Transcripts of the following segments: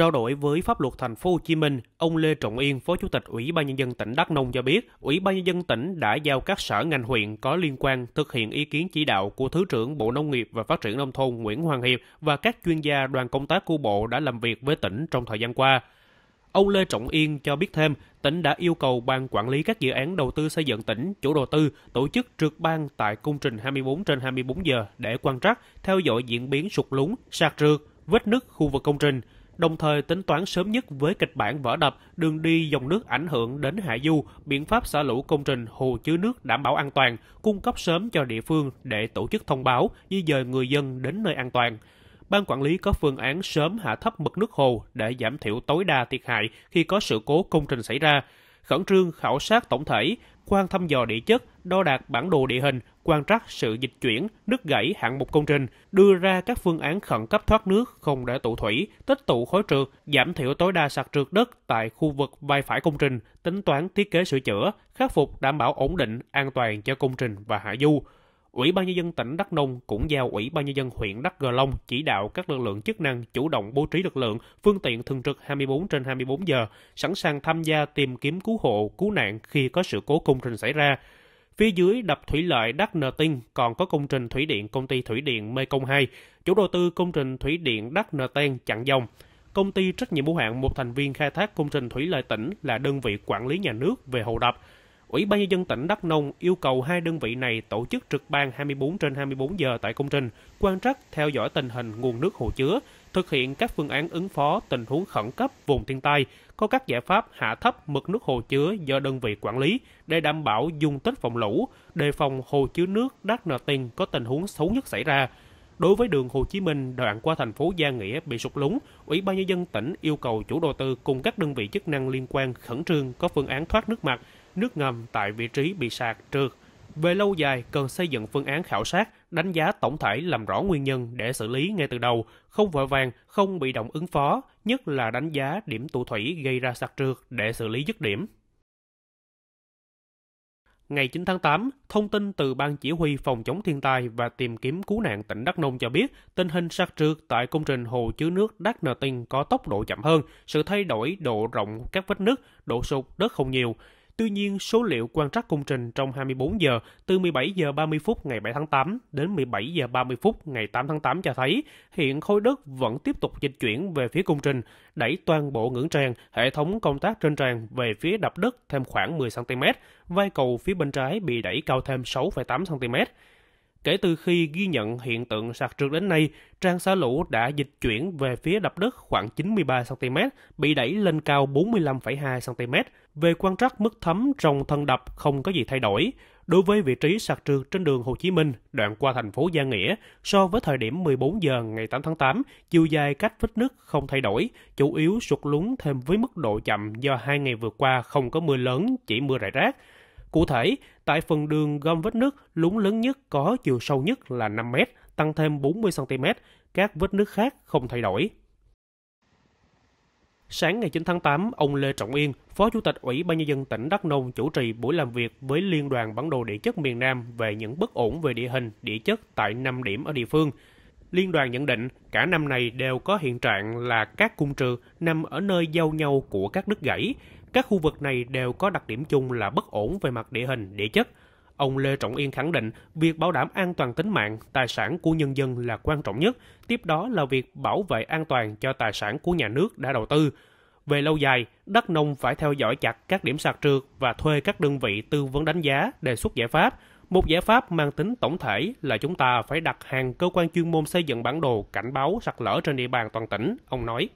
Trao đổi với pháp luật thành phố Hồ Chí Minh, ông Lê Trọng Yên, Phó Chủ tịch Ủy ban nhân dân tỉnh Đắk Nông cho biết, Ủy ban nhân dân tỉnh đã giao các sở ngành huyện có liên quan thực hiện ý kiến chỉ đạo của Thứ trưởng Bộ Nông nghiệp và Phát triển nông thôn Nguyễn Hoàng Hiệp và các chuyên gia đoàn công tác của Bộ đã làm việc với tỉnh trong thời gian qua. Ông Lê Trọng Yên cho biết thêm, tỉnh đã yêu cầu ban quản lý các dự án đầu tư xây dựng tỉnh, chủ đầu tư tổ chức trực ban tại công trình 24 trên 24 giờ để quan trắc, theo dõi diễn biến sụt lún, sạt trượt, vết nứt khu vực công trình đồng thời tính toán sớm nhất với kịch bản vỡ đập, đường đi dòng nước ảnh hưởng đến hạ du, biện pháp xả lũ công trình hồ chứa nước đảm bảo an toàn, cung cấp sớm cho địa phương để tổ chức thông báo, di dời người dân đến nơi an toàn. Ban quản lý có phương án sớm hạ thấp mực nước hồ để giảm thiểu tối đa thiệt hại khi có sự cố công trình xảy ra, khẩn trương khảo sát tổng thể, quan thăm dò địa chất, đo đạc bản đồ địa hình, quan trắc sự dịch chuyển, nứt gãy hạng mục công trình, đưa ra các phương án khẩn cấp thoát nước, không để tụ thủy, tích tụ khối trượt, giảm thiểu tối đa sạt trượt đất tại khu vực vai phải công trình, tính toán thiết kế sửa chữa, khắc phục đảm bảo ổn định, an toàn cho công trình và hạ du. Ủy ban nhân dân tỉnh Đắk Nông cũng giao Ủy ban nhân dân huyện Đắk Gờ Long chỉ đạo các lực lượng chức năng chủ động bố trí lực lượng, phương tiện thường trực 24 trên 24 giờ, sẵn sàng tham gia tìm kiếm cứu hộ, cứu nạn khi có sự cố công trình xảy ra. Phía dưới đập thủy lợi Đắk Nờ Tinh còn có công trình thủy điện công ty thủy điện Mê Công 2, chủ đầu tư công trình thủy điện Đắk Nờ Tiên chặn dòng. Công ty trách nhiệm hữu hạn một thành viên khai thác công trình thủy lợi tỉnh là đơn vị quản lý nhà nước về hồ đập Ủy ban Nhân dân tỉnh Đắk Nông yêu cầu hai đơn vị này tổ chức trực ban 24 trên 24 giờ tại công trình, quan trắc, theo dõi tình hình nguồn nước hồ chứa, thực hiện các phương án ứng phó tình huống khẩn cấp vùng thiên tai, có các giải pháp hạ thấp mực nước hồ chứa do đơn vị quản lý để đảm bảo dung tích phòng lũ, đề phòng hồ chứa nước Đắk Nờ Tiên có tình huống xấu nhất xảy ra. Đối với đường Hồ Chí Minh đoạn qua thành phố Gia Nghĩa bị sụt lún, Ủy ban nhân dân tỉnh yêu cầu chủ đầu tư cùng các đơn vị chức năng liên quan khẩn trương có phương án thoát nước mặt nước ngầm tại vị trí bị sạt trượt. Về lâu dài, cần xây dựng phương án khảo sát, đánh giá tổng thể làm rõ nguyên nhân để xử lý ngay từ đầu, không vội vàng, không bị động ứng phó, nhất là đánh giá điểm tụ thủy gây ra sạt trượt để xử lý dứt điểm. Ngày 9 tháng 8, thông tin từ Ban Chỉ huy Phòng chống thiên tai và tìm kiếm cứu nạn tỉnh Đắk Nông cho biết, tình hình sạt trượt tại công trình hồ chứa nước Đắk Nờ Tinh có tốc độ chậm hơn, sự thay đổi độ rộng các vết nứt, độ sụt đất không nhiều. Tuy nhiên, số liệu quan trắc công trình trong 24 giờ từ 17 giờ 30 phút ngày 7 tháng 8 đến 17 giờ 30 phút ngày 8 tháng 8 cho thấy hiện khối đất vẫn tiếp tục dịch chuyển về phía công trình, đẩy toàn bộ ngưỡng tràn, hệ thống công tác trên tràn về phía đập đất thêm khoảng 10 cm, vai cầu phía bên trái bị đẩy cao thêm 6,8 cm. Kể từ khi ghi nhận hiện tượng sạt trượt đến nay, trang xả lũ đã dịch chuyển về phía đập đất khoảng 93cm, bị đẩy lên cao 45,2cm. Về quan trắc mức thấm trong thân đập không có gì thay đổi. Đối với vị trí sạt trượt trên đường Hồ Chí Minh, đoạn qua thành phố Gia Nghĩa, so với thời điểm 14 giờ ngày 8 tháng 8, chiều dài cách vết nứt không thay đổi, chủ yếu sụt lún thêm với mức độ chậm do hai ngày vừa qua không có mưa lớn, chỉ mưa rải rác. Cụ thể, tại phần đường gom vết nước lún lớn nhất có chiều sâu nhất là 5 m, tăng thêm 40cm, các vết nước khác không thay đổi. Sáng ngày 9 tháng 8, ông Lê Trọng Yên, Phó Chủ tịch Ủy ban nhân dân tỉnh Đắk Nông chủ trì buổi làm việc với Liên đoàn bản đồ địa chất miền Nam về những bất ổn về địa hình, địa chất tại 5 điểm ở địa phương. Liên đoàn nhận định cả năm này đều có hiện trạng là các cung trừ nằm ở nơi giao nhau của các đứt gãy, các khu vực này đều có đặc điểm chung là bất ổn về mặt địa hình, địa chất. Ông Lê Trọng Yên khẳng định việc bảo đảm an toàn tính mạng, tài sản của nhân dân là quan trọng nhất, tiếp đó là việc bảo vệ an toàn cho tài sản của nhà nước đã đầu tư. Về lâu dài, đất Nông phải theo dõi chặt các điểm sạt trượt và thuê các đơn vị tư vấn đánh giá, đề xuất giải pháp. Một giải pháp mang tính tổng thể là chúng ta phải đặt hàng cơ quan chuyên môn xây dựng bản đồ cảnh báo sạt lở trên địa bàn toàn tỉnh, ông nói.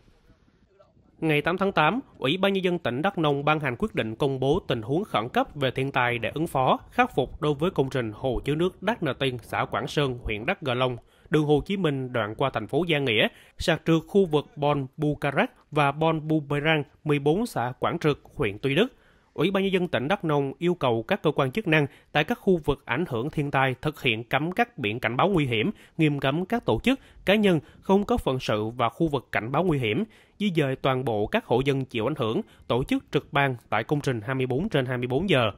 Ngày 8 tháng 8, Ủy ban Nhân dân tỉnh Đắk Nông ban hành quyết định công bố tình huống khẩn cấp về thiên tai để ứng phó, khắc phục đối với công trình hồ chứa nước Đắk Nờ Tiên, xã Quảng Sơn, huyện Đắk Gờ Long, đường Hồ Chí Minh đoạn qua thành phố Gia Nghĩa, sạt trượt khu vực Bon Bukarak và Bon Buberang, 14 xã Quảng Trực, huyện Tuy Đức – Ủy ban nhân dân tỉnh Đắk Nông yêu cầu các cơ quan chức năng tại các khu vực ảnh hưởng thiên tai thực hiện cấm các biển cảnh báo nguy hiểm, nghiêm cấm các tổ chức, cá nhân không có phận sự và khu vực cảnh báo nguy hiểm, di dời toàn bộ các hộ dân chịu ảnh hưởng, tổ chức trực ban tại công trình 24 trên 24 giờ.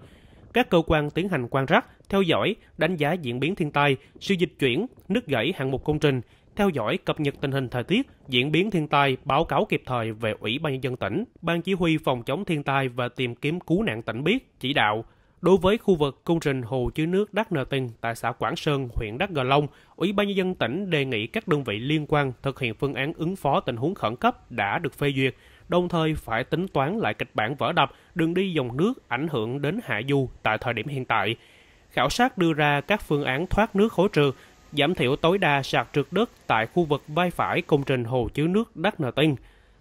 Các cơ quan tiến hành quan trắc, theo dõi, đánh giá diễn biến thiên tai, sự dịch chuyển, nứt gãy hạng mục công trình, theo dõi cập nhật tình hình thời tiết, diễn biến thiên tai, báo cáo kịp thời về Ủy ban nhân dân tỉnh, Ban chỉ huy phòng chống thiên tai và tìm kiếm cứu nạn tỉnh biết, chỉ đạo. Đối với khu vực công trình hồ chứa nước đắc Nờ Tinh tại xã Quảng Sơn, huyện đắc Gờ Long, Ủy ban nhân dân tỉnh đề nghị các đơn vị liên quan thực hiện phương án ứng phó tình huống khẩn cấp đã được phê duyệt, đồng thời phải tính toán lại kịch bản vỡ đập, đường đi dòng nước ảnh hưởng đến hạ du tại thời điểm hiện tại, khảo sát đưa ra các phương án thoát nước khối trừ giảm thiểu tối đa sạt trượt đất tại khu vực vai phải công trình hồ chứa nước Đắc Nờ Tinh.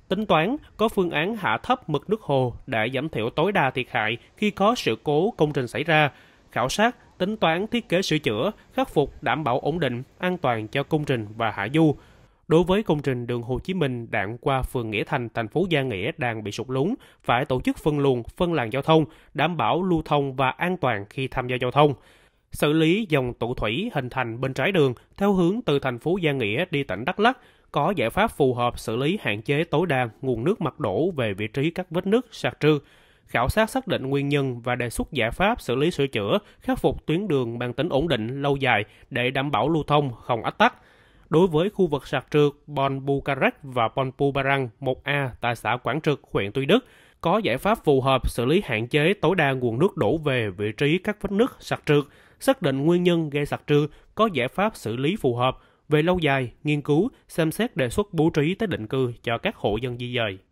Tính toán có phương án hạ thấp mực nước hồ để giảm thiểu tối đa thiệt hại khi có sự cố công trình xảy ra, khảo sát, tính toán thiết kế sửa chữa, khắc phục đảm bảo ổn định, an toàn cho công trình và hạ du. Đối với công trình đường Hồ Chí Minh đoạn qua phường Nghĩa Thành, thành phố Gia Nghĩa đang bị sụt lún, phải tổ chức phân luồng, phân làn giao thông, đảm bảo lưu thông và an toàn khi tham gia giao thông xử lý dòng tụ thủy hình thành bên trái đường theo hướng từ thành phố Gia Nghĩa đi tỉnh Đắk Lắk, có giải pháp phù hợp xử lý hạn chế tối đa nguồn nước mặt đổ về vị trí các vết nước sạt trư, khảo sát xác định nguyên nhân và đề xuất giải pháp xử lý sửa chữa, khắc phục tuyến đường bằng tính ổn định lâu dài để đảm bảo lưu thông không ách tắc. Đối với khu vực sạt trượt Bon Bucarac và Bon Pubarang 1A tại xã Quảng Trực, huyện Tuy Đức, có giải pháp phù hợp xử lý hạn chế tối đa nguồn nước đổ về vị trí các vết nước sạt trượt, xác định nguyên nhân gây sạt trưa, có giải pháp xử lý phù hợp, về lâu dài, nghiên cứu, xem xét đề xuất bố trí tái định cư cho các hộ dân di dời.